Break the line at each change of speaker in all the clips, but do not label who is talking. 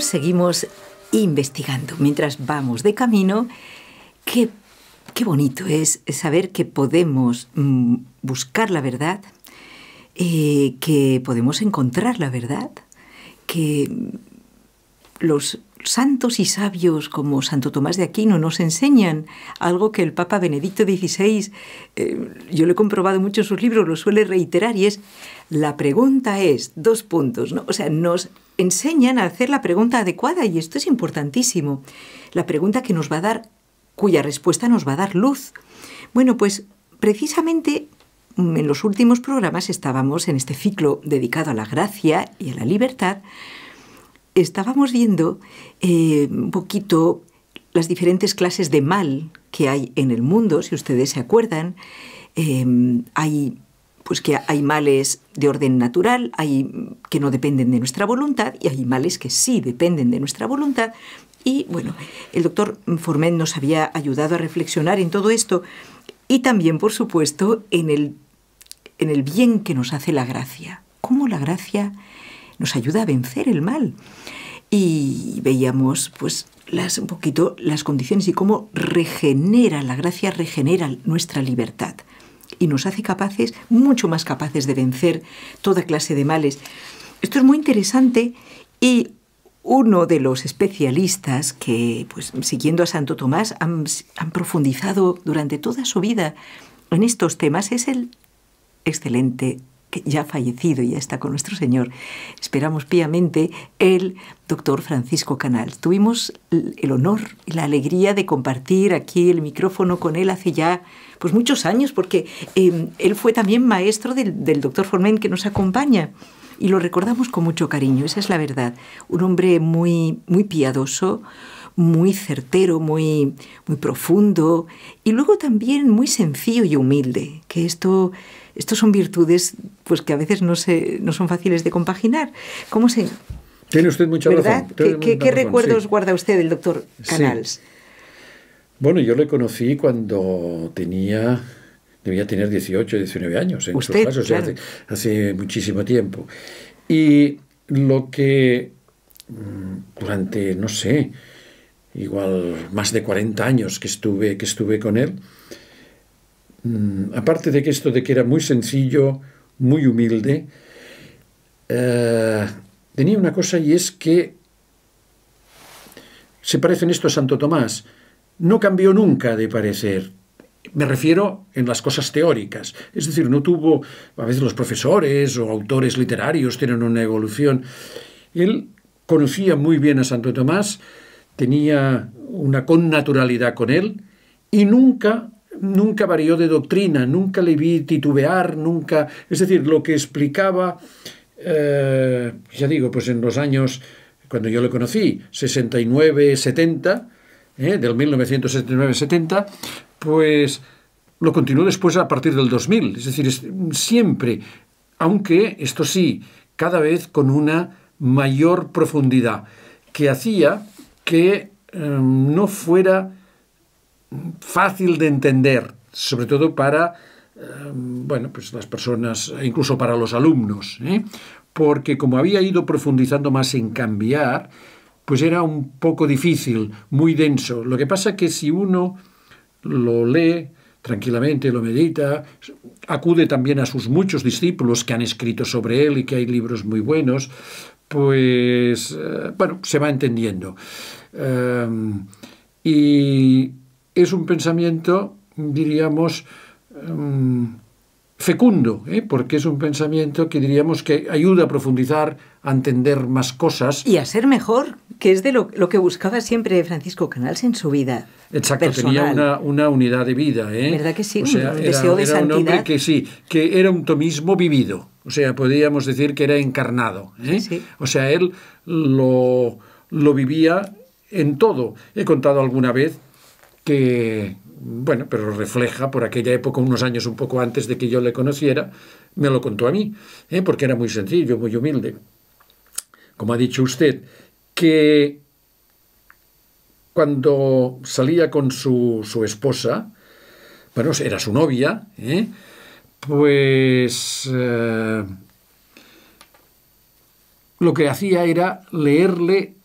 seguimos investigando mientras vamos de camino. Qué, bonito es saber que podemos mm, buscar la verdad, eh, que podemos encontrar la verdad, que los santos y sabios como Santo Tomás de Aquino nos enseñan algo que el Papa Benedicto XVI, eh, yo lo he comprobado mucho en sus libros, lo suele reiterar y es, la pregunta es, dos puntos, ¿no? o sea, nos enseñan a hacer la pregunta adecuada y esto es importantísimo, la pregunta que nos va a dar, cuya respuesta nos va a dar luz. Bueno, pues precisamente mm, en los últimos programas estábamos en este ciclo dedicado a la gracia y a la libertad, estábamos viendo eh, un poquito las diferentes clases de mal que hay en el mundo, si ustedes se acuerdan. Em, hay pues que hay males de orden natural, hay que no dependen de nuestra voluntad y hay males que sí dependen de nuestra voluntad. Y bueno, el doctor Formen nos había ayudado a reflexionar en todo esto y también, por supuesto, en el, en el bien que nos hace la gracia. ¿Cómo la gracia nos ayuda a vencer el mal. Y veíamos, pues, las, un poquito las condiciones y cómo regenera, la gracia regenera nuestra libertad y nos hace capaces, mucho más capaces de vencer toda clase de males. Esto es muy interesante y uno de los especialistas que, pues, siguiendo a Santo Tomás, han profundizado durante toda su vida en estos temas es el excelente ya fallecido y ya está con nuestro Señor, esperamos piamente el doctor Francisco Canal. Tuvimos el honor y la alegría de compartir aquí el micrófono con él hace ya pues muchos años, porque em, él fue también maestro del, del doctor Formen que nos acompaña y lo recordamos con mucho cariño, esa es la verdad. Un hombre muy, muy piadoso, muy certero, muy, muy profundo y luego también muy sencillo y humilde, que esto, son virtudes pues, que a veces no, se, no son fáciles de compaginar. ¿Cómo se...?
Tiene usted mucha razón. ¿Qué, qué, recuerdos
guarda usted del doctor
Canals? Bueno, yo le conocí cuando tenía debía tener 18, 19 años en Usted, hace, muchísimo tiempo. Y lo que mm, durante, no sé, igual más de 40 años que estuve, que estuve con él. Mm, aparte de que esto de que era muy sencillo, muy humilde, eh, tenía una cosa y es que se parecen esto a Santo Tomás. No cambió nunca de parecer. Me refiero en las cosas teóricas. Es decir, no tuvo, a veces los profesores o autores literarios tienen una evolución. Él conocía muy bien a Santo Tomás, tenía una connaturalidad con él y nunca nunca varió de doctrina, nunca le vi titubear, nunca, es decir, lo que explicaba eh, ya digo, pues en los años cuando yo le conocí, 69, 70, eh, del 1979, 70, pues lo continuó después a partir del 2000, es decir, siempre, aunque esto sí, cada vez con una mayor profundidad, que hacía que em, no fuera fácil de entender, sobre todo para em, bueno, pues las personas, e incluso para los alumnos, ¿eh? porque como había ido profundizando más en cambiar, pues era un poco difícil, muy denso. Lo que pasa es que si uno lo lee tranquilamente, lo medita, acude también a sus muchos discípulos que han escrito sobre él y que hay libros muy buenos, pues, eh, bueno, se va entendiendo. Em, y es un pensamiento, diríamos, em, fecundo, ¿eh? porque es un pensamiento que diríamos que ayuda a profundizar, a entender más cosas. Y a ser mejor, que es de lo, que buscaba siempre Francisco Canals en su vida. Exacto, tenía una, unidad de vida. ¿eh? ¿Verdad que sí? un era, era un hombre que sí, que era un tomismo vivido. O sea, podríamos decir que era encarnado. ¿eh? O sea, él lo, lo vivía en todo. He contado alguna vez que, bueno, pero refleja por aquella época, unos años un poco antes de que yo le conociera, me lo contó a mí, ¿eh? porque era muy sencillo, muy humilde. Como ha dicho usted, que cuando salía con su, esposa, bueno, era su novia, ¿eh? pues eh, lo que hacía era leerle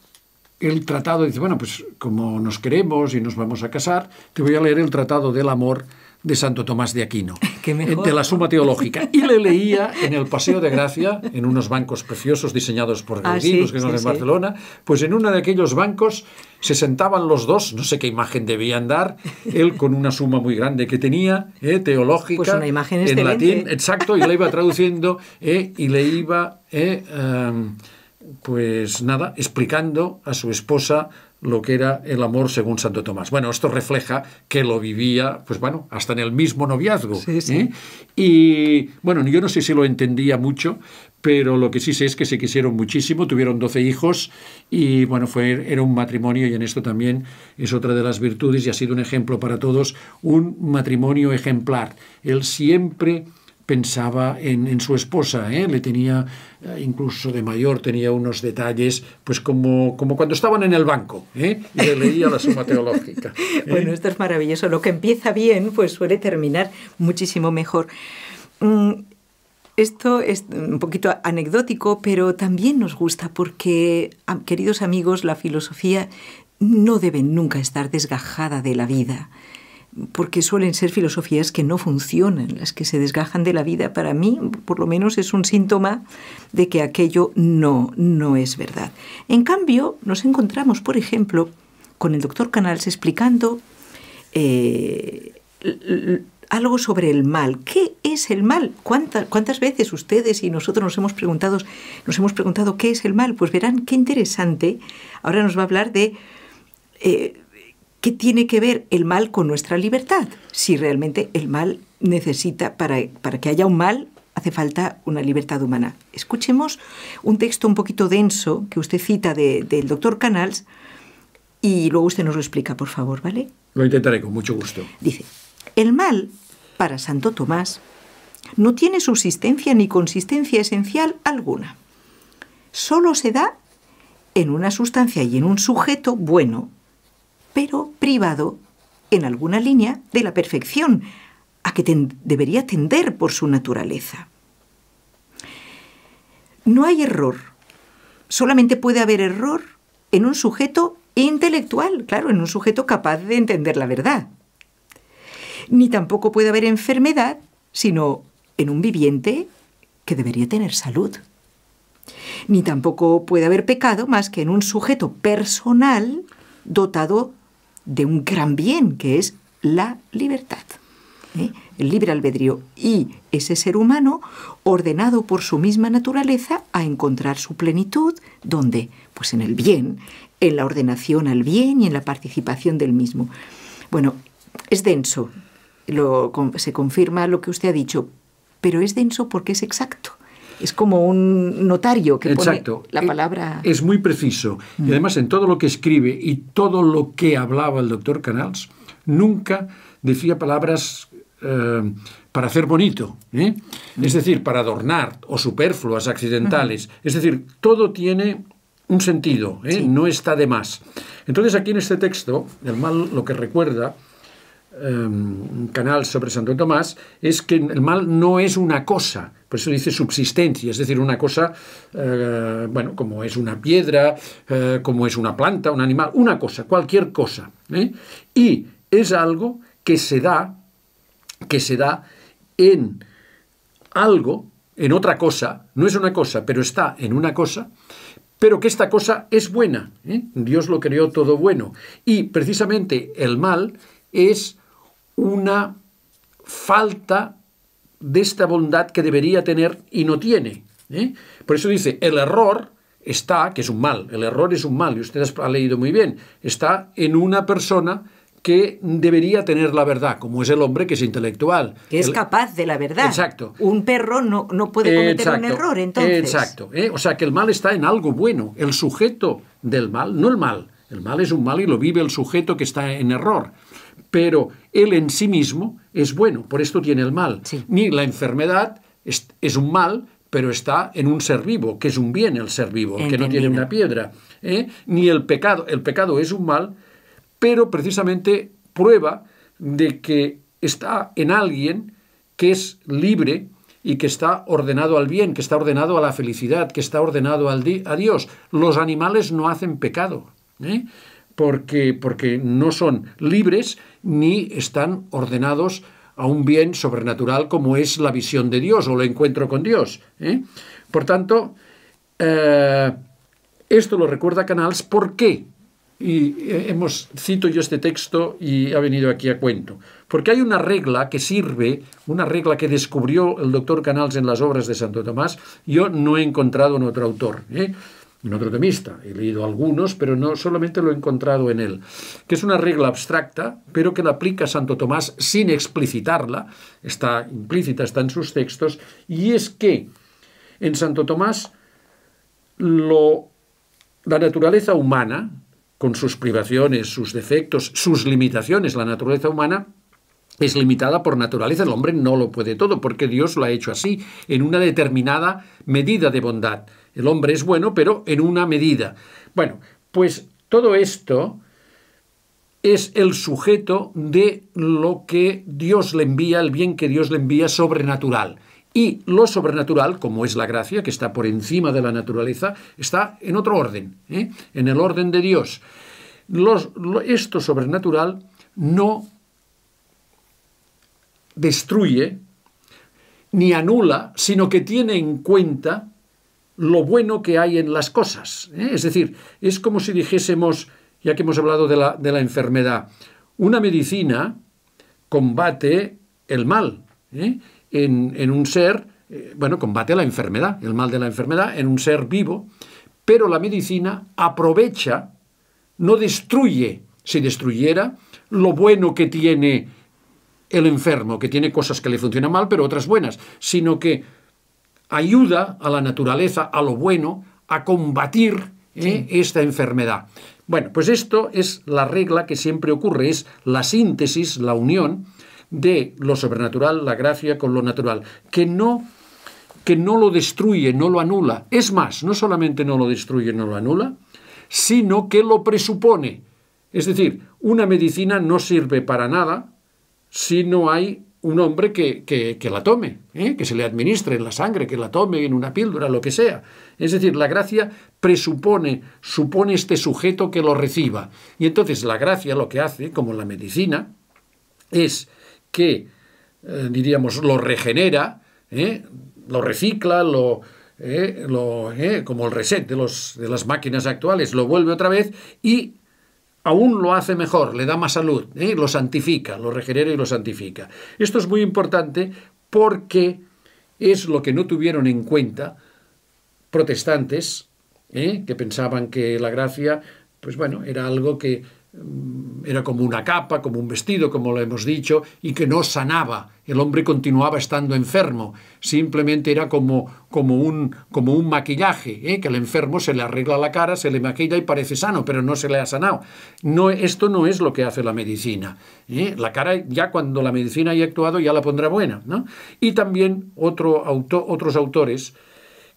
el tratado, dice, bueno, pues como nos queremos y nos vamos a casar, te voy a leer el tratado del amor de Santo Tomás de Aquino, de la Suma Teológica. Y le leía en el Paseo de Gracia, en unos bancos preciosos diseñados por ah, Gaudí, los que en Barcelona, pues en uno de aquellos bancos se sentaban los dos, no sé qué imagen debían dar, él con una suma muy grande que tenía, eh, teológica, pues una imagen en latín, exacto, y le iba traduciendo eh, y le iba... Eh, em, pues nada, explicando a su esposa lo que era el amor según Santo Tomás. Bueno, esto refleja que lo vivía, pues bueno, hasta en el mismo noviazgo. ¿eh? Y bueno, yo no sé si lo entendía mucho, pero lo que sí sé es que se quisieron muchísimo, tuvieron 12 hijos y bueno, fue, era un matrimonio y en esto también es otra de las virtudes y ha sido un ejemplo para todos, un matrimonio ejemplar. Él siempre pensaba en, su esposa, le ¿eh? tenía, eh, incluso de mayor, tenía unos detalles, pues como, como cuando estaban en el banco, ¿eh? le leía la suma teológica. Bueno,
esto es maravilloso, lo que empieza bien, pues suele terminar muchísimo mejor. Mm, esto es un poquito anecdótico, pero también nos gusta porque, queridos amigos, la filosofía no debe nunca estar desgajada de la vida porque suelen ser filosofías que no funcionan, las que se desgajan de la vida. Para mí, por lo menos, es un síntoma de que aquello no, no es verdad. En cambio, nos encontramos, por ejemplo, con el doctor Canals explicando eh, algo sobre el mal. ¿Qué es el mal? ¿Cuántas, ¿Cuántas veces ustedes y nosotros nos hemos, preguntado, nos hemos preguntado qué es el mal? Pues verán qué interesante. Ahora nos va a hablar de... Eh, ¿qué tiene que ver el mal con nuestra libertad? Si realmente el mal necesita, para, para que haya un mal, hace falta una libertad humana. Escuchemos un texto un poquito denso que usted cita del doctor Canals y luego usted nos lo explica, por favor, ¿vale?
Lo intentaré con mucho gusto.
Dice, el mal, para Santo Tomás, no tiene subsistencia ni consistencia esencial alguna. Solo se da en una sustancia y en un sujeto bueno pero privado, en alguna línea, de la perfección, a que debería tender por su naturaleza. No hay error, solamente puede haber error en un sujeto intelectual, claro, en un sujeto capaz de entender la verdad. Ni tampoco puede haber enfermedad, sino en un viviente que debería tener salud. Ni tampoco puede haber pecado más que en un sujeto personal dotado de un gran bien que es la libertad. ¿eh? el libre albedrío y ese ser humano ordenado por su misma naturaleza a encontrar su plenitud, ¿dónde? Pues en el bien, en la ordenación al bien y en la participación del mismo. Bueno, es denso, se confirma lo que usted ha dicho, pero es denso porque es exacto es como un notario que pone la eh, palabra. Es
muy preciso. Y mm. además en todo lo que escribe y todo lo que hablaba el doctor Canals, nunca decía palabras eh, para hacer bonito, ¿eh? mm. es decir, para adornar o superfluas, accidentales. Es decir, todo tiene un sentido, no está de más. Entonces aquí en este texto, el mal lo que recuerda Em, canal sobre Santo Tomás es que el mal no es una cosa, por eso dice subsistencia, es decir, una cosa, eh, bueno, como es una piedra, eh, como es una planta, un animal, una cosa, cualquier cosa. ¿eh? Y es algo que se da, que se da en algo, en otra cosa, no es una cosa, pero está en una cosa, pero que esta cosa es buena. Dios lo creó todo bueno. Y precisamente el mal es una falta de esta bondad que debería tener y no tiene. ¿eh? Por eso dice, el error está, que es un mal, el error es un mal, y ustedes ha leído muy bien, está en una persona que debería tener la verdad, como es el hombre que es intelectual. Que es capaz
de la verdad. Exacto. Un perro no, puede cometer un error, entonces. Exacto.
¿eh? O sea, que el mal está en algo bueno, el sujeto del mal, no el mal. El mal es un mal y lo vive el sujeto que está en error pero él en sí mismo es bueno, por esto tiene el mal. Ni la enfermedad es, un mal, pero está en un ser vivo, que es un bien el ser vivo, que no tiene una piedra. ¿eh? Ni el pecado, el pecado es un mal, pero precisamente prueba de que está en alguien que es libre y que está ordenado al bien, que está ordenado a la felicidad, que está ordenado al a Dios. Los animales no hacen pecado. ¿eh? porque, porque no son libres ni están ordenados a un bien sobrenatural como es la visión de Dios o el encuentro con Dios. ¿eh? Por tanto, eh, esto lo recuerda Canals. ¿Por qué? Y eh, hemos, cito yo este texto y ha venido aquí a cuento. Porque hay una regla que sirve, una regla que descubrió el doctor Canals en las obras de Santo Tomás, yo no he encontrado en otro autor un otro temista. He leído algunos, pero no solamente lo he encontrado en él, que es una regla abstracta, pero que la aplica Santo Tomás sin explicitarla, está implícita, está en sus textos, y es que en Santo Tomás lo, la naturaleza humana, con sus privaciones, sus defectos, sus limitaciones, la naturaleza humana es limitada por naturaleza, el hombre no lo puede todo, porque Dios lo ha hecho así, en una determinada medida de bondad. El hombre es bueno, pero en una medida. Bueno, pues todo esto es el sujeto de lo que Dios le envía, el bien que Dios le envía sobrenatural. Y lo sobrenatural, como es la gracia, que está por encima de la naturaleza, está en otro orden, ¿eh? en el orden de Dios. esto sobrenatural no destruye ni anula, sino que tiene en cuenta lo bueno que hay en las cosas. ¿eh? Es decir, es como si dijésemos, ya que hemos hablado de la, enfermedad, una medicina combate el mal ¿eh? en, un ser, eh, bueno, combate la enfermedad, el mal de la enfermedad en un ser vivo, pero la medicina aprovecha, no destruye, si destruyera, lo bueno que tiene el enfermo, que tiene cosas que le funcionan mal, pero otras buenas, sino que ayuda a la naturaleza, a lo bueno, a combatir ¿eh? esta enfermedad. Bueno, pues esto es la regla que siempre ocurre, es la síntesis, la unión de lo sobrenatural, la gracia con lo natural, que no que no lo destruye, no lo anula. Es más, no solamente no lo destruye, no lo anula, sino que lo presupone. Es decir, una medicina no sirve para nada si no hay un hombre que, la tome, ¿eh? que se le administre en la sangre, que la tome en una píldora, lo que sea. Es decir, la gracia presupone, supone este sujeto que lo reciba. Y entonces la gracia lo que hace, como la medicina, es que, eh, diríamos, lo regenera, ¿eh? lo recicla, lo, como el reset de, los, de las máquinas actuales, lo vuelve otra vez y aún lo hace mejor, le da más salud, ¿eh? lo santifica, lo regenera y lo santifica. Esto es muy importante porque es lo que no tuvieron en cuenta protestantes ¿eh? que pensaban que la gracia, pues bueno, era algo que Mm, era como una capa, como un vestido, como lo hemos dicho, y que no sanaba. El hombre continuaba estando enfermo. Simplemente era como, como, un, como un maquillaje, ¿eh? que el enfermo se le arregla la cara, se le maquilla y parece sano, pero no se le ha sanado. No, esto no es lo que hace la medicina. ¿eh? La cara ya cuando la medicina haya actuado ya la pondrá buena. ¿no? Y también otro auto, otros autores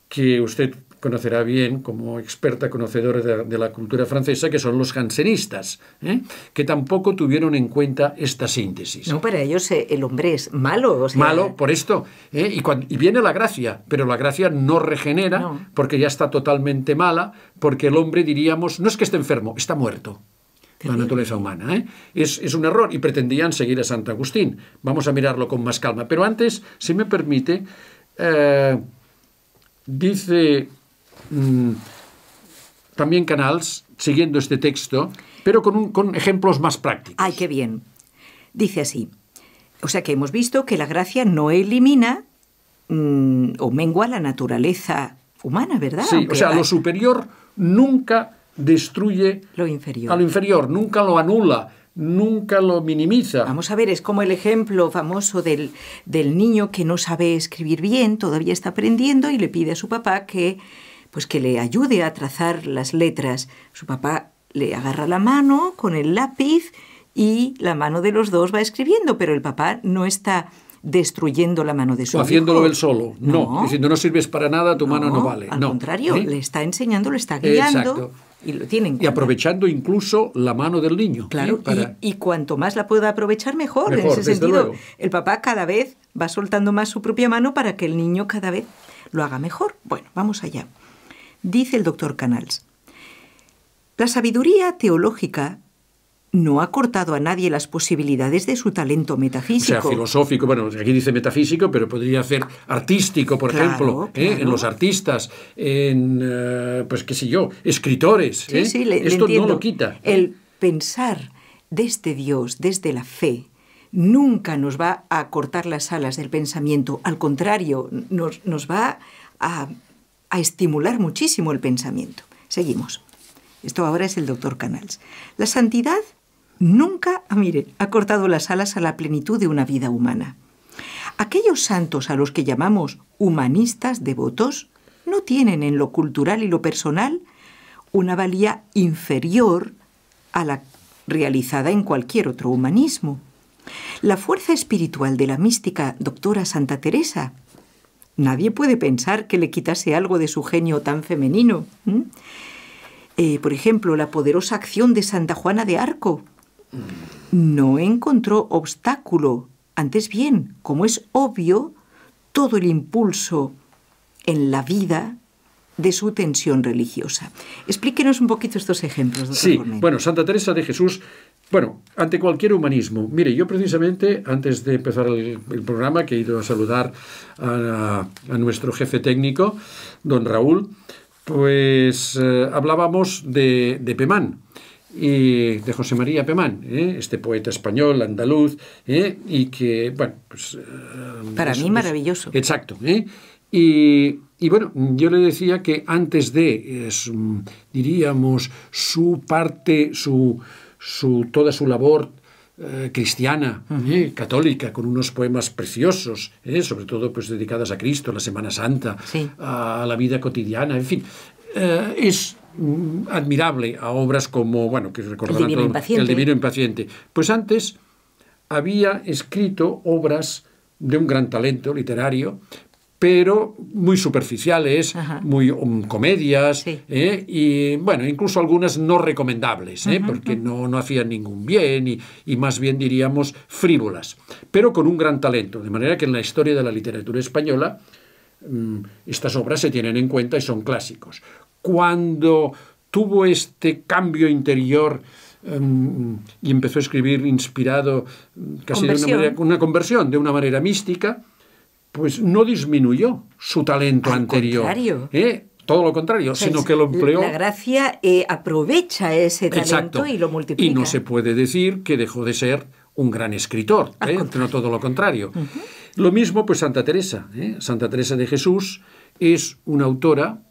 que usted conocerá bien como experta conocedora de, la cultura francesa, que son los jansenistas, ¿eh? que tampoco tuvieron en cuenta esta síntesis. No, para ellos eh, el hombre es malo. Malo, por esto. ¿eh? Y, viene la gracia, pero la gracia no regenera porque ya está totalmente mala, porque el hombre, diríamos, no es que esté enfermo, está muerto la naturaleza humana. Es, un error y pretendían seguir a Santo Agustín. Vamos a mirarlo con más calma. Pero antes, si me permite, dice Mm, también Canals, siguiendo este texto, pero con, un, con ejemplos más prácticos. Ay, qué bien. Dice así.
O sea que hemos visto que la gracia no elimina mm, o mengua la
naturaleza humana, ¿verdad? Sí, o sea, lo superior nunca destruye lo inferior. a lo inferior, nunca lo anula, nunca lo minimiza. Vamos a ver, es
como el ejemplo famoso del niño que no sabe escribir bien, todavía está aprendiendo y le pide a su papá que pues que le ayude a trazar las letras. Su papá le agarra la mano con el lápiz y la mano de los dos va escribiendo, pero el papá no está destruyendo la mano de su o haciéndolo él
solo. No, diciendo no sirves para nada, tu mano no vale. Al contrario, ¿Eh? le
está enseñando, le está guiando. Y, lo tienen y
aprovechando incluso la mano del niño. ¿eh? Claro, y, cuanto más la pueda aprovechar, mejor. en ese sentido,
el papá cada vez va soltando más su propia mano para que el niño cada vez lo haga mejor. Bueno, vamos allá dice el doctor Canals. La sabiduría teológica no ha cortado a nadie las posibilidades de su talento metafísico. O sea,
filosófico, bueno, aquí dice metafísico, pero podría ser artístico, por ejemplo, ¿eh? en los artistas, en, eh, pues qué sé yo, escritores. Sí, ¿eh? sí, Esto no lo quita.
El pensar desde este Dios, desde la fe, nunca nos va a cortar las alas del pensamiento, al contrario, nos va a a estimular muchísimo el pensamiento. Seguimos. Esto ahora es el doctor Canals. La santidad nunca, ah, mire, ha cortado las alas a la plenitud de una vida humana. Aquellos santos a los que llamamos humanistas devotos no tienen en lo cultural y lo personal una valía inferior a la realizada en cualquier otro humanismo. La fuerza espiritual de la mística doctora Santa Teresa Nadie puede pensar que le quitase algo de su genio tan femenino. Eh, por ejemplo, la poderosa acción de Santa Juana de Arco. No encontró obstáculo. Antes bien, como es obvio, todo el impulso en la vida de su tensión religiosa. Explíquenos un poquito estos ejemplos.
sí, bueno, Santa Teresa de Jesús bueno, ante cualquier humanismo. Mire, yo precisamente, antes de empezar el, programa, que he ido a saludar a, nuestro jefe técnico, don Raúl, pues eh, hablábamos de, Pemán y de José María Pemán, ¿eh? este poeta español, andaluz, ¿eh? y que, bueno, pues... Para mí maravilloso. exacto. Y, bueno, yo le decía que antes de, diríamos, su parte, su, su, toda su labor eh, cristiana, eh, católica, con unos poemas preciosos, eh, sobre todo pues, dedicadas a Cristo, a la Semana Santa, a, la vida cotidiana, en fin. es mm, admirable a obras como, bueno, que recordarán el el Divino Impaciente. Pues antes había escrito obras de un gran talento literario, pero muy superficiales, muy um, comedias, ¿eh? y bueno, incluso algunas no recomendables, ¿eh? porque no, hacían ningún bien y, más bien diríamos frívolas, pero con un gran talento, de manera que en la historia de la literatura española mm, estas obras se tienen en cuenta y son clásicos. Cuando tuvo este cambio interior em, y empezó a escribir inspirado mm, casi de una una conversión, de una manera mística, pues no disminuyó su talento anterior. Contrario. ¿eh? Todo lo contrario, sino que lo empleó. La
gracia eh, aprovecha ese talento y lo multiplica. Y no se
puede decir que dejó de ser un gran escritor, ¿eh? no todo lo contrario. Lo mismo, pues Santa Teresa. Santa Teresa de Jesús es una autora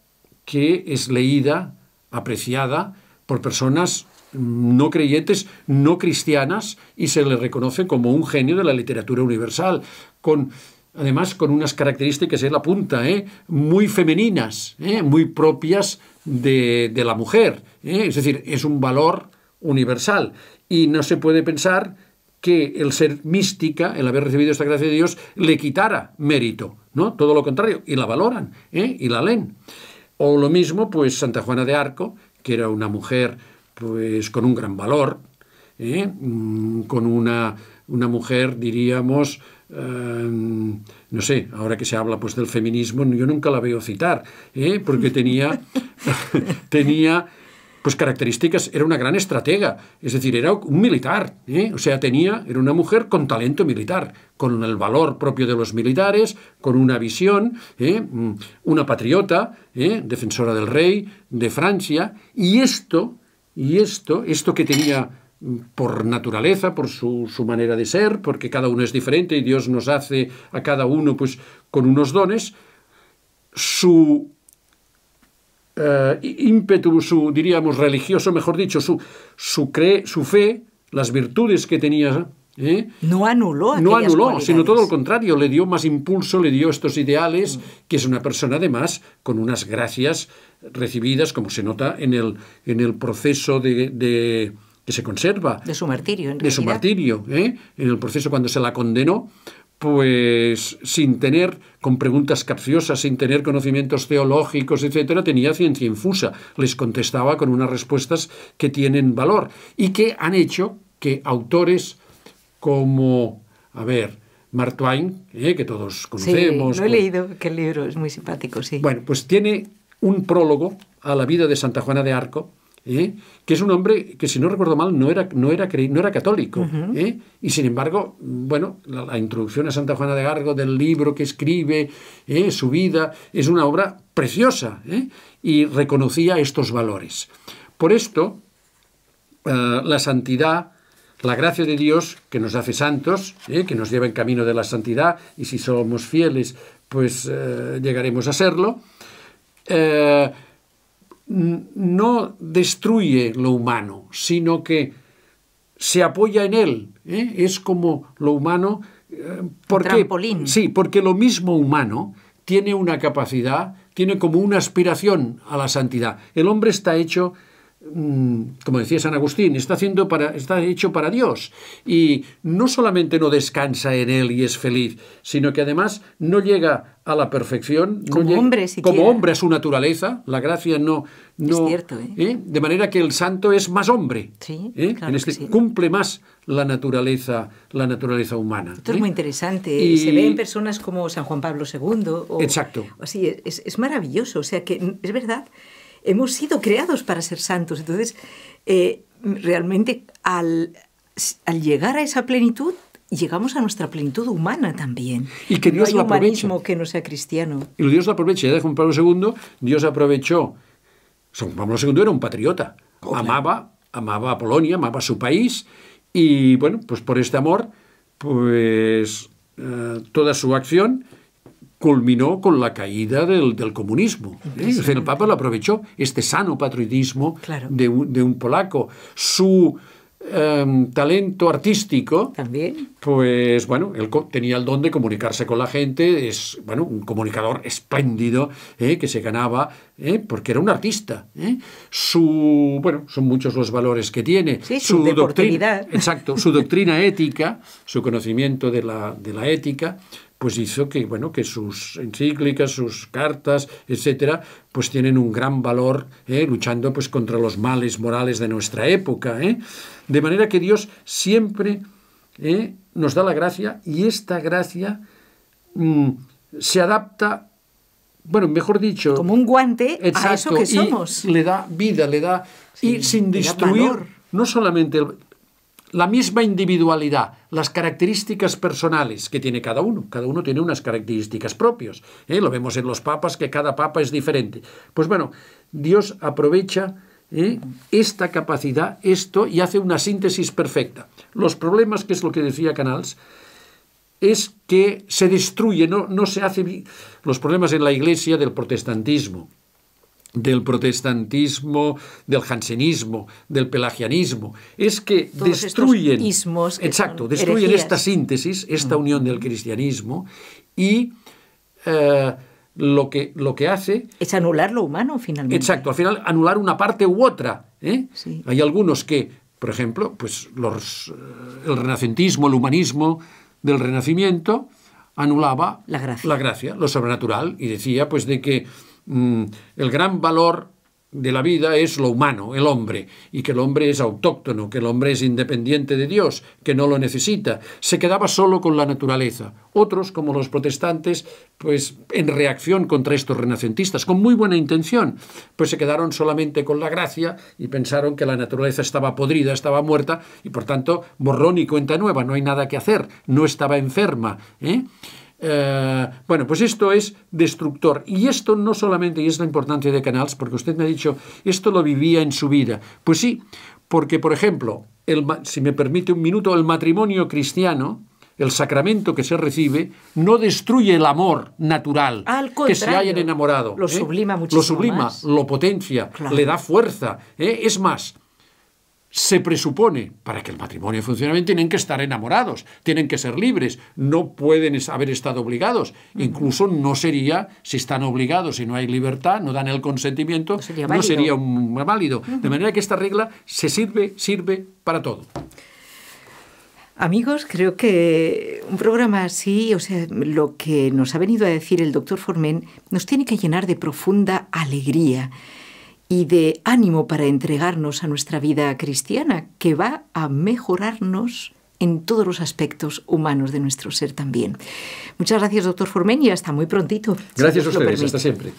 que es leída, apreciada por personas no creyentes, no cristianas, y se le reconoce como un genio de la literatura universal, con además con unas características en la punta, ¿eh? muy femeninas, ¿eh? muy propias de, la mujer. ¿eh? Es decir, es un valor universal. Y no se puede pensar que el ser mística, el haber recibido esta gracia de Dios, le quitara mérito. ¿no? Todo lo contrario, y la valoran, ¿eh? y la leen. O lo mismo, pues Santa Juana de Arco, que era una mujer pues, con un gran valor, mm, con una, una mujer, diríamos, Em, no sé, ahora que se habla pues del feminismo, yo nunca la veo citar, ¿eh? porque tenía, tenía pues características, era una gran estratega, es decir, era un militar, ¿eh? o sea, tenía, era una mujer con talento militar, con el valor propio de los militares, con una visión, ¿eh? mm, una patriota, defensora del rey, de Francia, y esto, y esto, esto que tenía por naturaleza, por su, manera de ser, porque cada uno es diferente y Dios nos hace a cada uno pues, con unos dones, su eh, ímpetu, su, diríamos, religioso, mejor dicho, su, su, su fe, las virtudes que tenía ¿Eh? No anuló
No anuló, sino todo lo
contrario, le dio más impulso, le dio estos ideales, mm. que es una persona además con unas gracias recibidas, como se nota en el, en el proceso de que se conserva. De su martirio, en De su martirio, ¿eh? en el proceso cuando se la condenó, pues sin tener, con preguntas capciosas, sin tener conocimientos teológicos, etcétera, tenía ciencia infusa. Les contestaba con unas respuestas que tienen valor y que han hecho que autores como, a ver, Mark Twain, ¿eh? que todos conocemos. Sí, lo he pues leído, que el libro es muy simpático, sí. Bueno, pues tiene un prólogo a la vida de Santa Juana de Arco, ¿eh? que es un hombre que, si no recuerdo mal, no era, no era, no era católico. ¿eh? Y sin embargo, bueno, la, introducción a Santa Juana de Gargo del libro que escribe, ¿eh? su vida, es una obra preciosa y reconocía estos valores. Por esto, la santidad, la gracia de Dios que nos hace santos, que nos lleva en camino de la santidad, y si somos fieles, pues llegaremos a serlo no destruye lo humano, sino que se apoya en él. ¿eh? Es como lo humano... Eh, porque, Sí, porque lo mismo humano tiene una capacidad, tiene como una aspiración a la santidad. El hombre está hecho Mm, como decía San Agustín, está, haciendo para, está hecho para Dios. Y no solamente no descansa en Él y es feliz, sino que además no llega a la perfección. Como hombre, Como hombre a su naturaleza. La gracia no... no es cierto, ¿eh? ¿eh? De manera que el santo es más hombre. Sí, ¿eh? en este, Cumple más la naturaleza, la naturaleza humana. Esto es ¿eh? muy
interesante. Se ve en personas como San Juan Pablo II. O, Exacto. O, es, es maravilloso. O sea que es verdad hemos sido creados para ser santos. Entonces, eh, realmente al, llegar a esa plenitud, llegamos a nuestra plenitud humana también. Y que Dios no hay humanismo que no sea cristiano.
Y Dios lo aprovecha. Ya de Juan Pablo II, Dios aprovechó. Juan Pablo II era un patriota. Oh, amaba, amaba a Polonia, amaba a su país. Y bueno, pues por este amor, pues eh, toda su acción culminó con la caída del, comunismo. ¿eh? el Papa lo aprovechó, este sano patriotismo de, un, polaco. Su em, talento artístico, también. Pues bueno, él tenía el don de comunicarse con la gente, es bueno, un comunicador espléndido ¿eh? que se ganaba ¿eh? porque era un artista. Su, bueno, son muchos los valores que tiene. su, doctrina, exacto, su doctrina ética, su conocimiento de la, de la ética pues hizo que, bueno, que sus encíclicas, sus cartas, etcétera, pues tienen un gran valor ¿eh? luchando pues contra los males morales de nuestra época. ¿eh? De manera que Dios siempre ¿eh? nos da la gracia y esta gracia mm, se adapta bueno, mejor dicho, como un guante a eso que somos. le da vida, le da y sin destruir no solamente la misma individualidad, las características personales que tiene cada uno. Cada uno tiene unas características propias. ¿eh? Lo vemos en los papas, que cada papa es diferente. Pues bueno, Dios aprovecha ¿eh? esta capacidad, esto, y hace una síntesis perfecta. Los problemas, que es lo que decía Canals, es que se destruye, no, no se hace... Los problemas en la iglesia del protestantismo, del protestantismo, del jansenismo, del pelagianismo, es que destruyen, exacto, destruyen esta síntesis, esta mm. unión del cristianismo y eh, lo, que, lo que hace... Es anular lo humano finalmente. Exacto, al final anular una parte u otra. ¿eh? Hay algunos que, por ejemplo, pues los, eh, el renacentismo, el humanismo del renacimiento anulaba la gracia. la gracia, lo sobrenatural, y decía pues de que Mm, el gran valor de la vida es lo humano, el hombre, y que el hombre es autóctono, que el hombre es independiente de Dios, que no lo necesita, se quedaba solo con la naturaleza. Otros, como los protestantes, pues en reacción contra estos renacentistas, con muy buena intención, pues se quedaron solamente con la gracia y pensaron que la naturaleza estaba podrida, estaba muerta, y por tanto, borrón y cuenta nueva, no hay nada que hacer, no estaba enferma. ¿eh? Eh, bueno, pues esto es destructor. Y esto no solamente, y es la importancia de Canals, porque usted me ha dicho, esto lo vivía en su vida. Pues sí, porque, por ejemplo, si me permite un minuto, el matrimonio cristiano, el sacramento que se recibe no destruye el amor natural que se hayan enamorado. Lo ¿eh? sublima Lo sublima, lo potencia, le da fuerza. ¿eh? Es más, se presupone, para que el matrimonio funcione bien, tienen que estar enamorados, tienen que ser libres, no pueden haber estado obligados. Incluso no sería, si están obligados y no hay libertad, no dan el consentimiento, no sería un, válido. De manera que esta regla se sirve, sirve para todo. Amigos, creo
que un programa así, o sea, lo que nos ha venido a decir el doctor Formen, nos tiene que llenar de profunda alegría y de ánimo para entregarnos a nuestra vida cristiana, que va a mejorarnos en todos los aspectos humanos de nuestro ser también. Muchas gracias, doctor Formen, y hasta muy prontito. Gracias a ustedes, hasta siempre.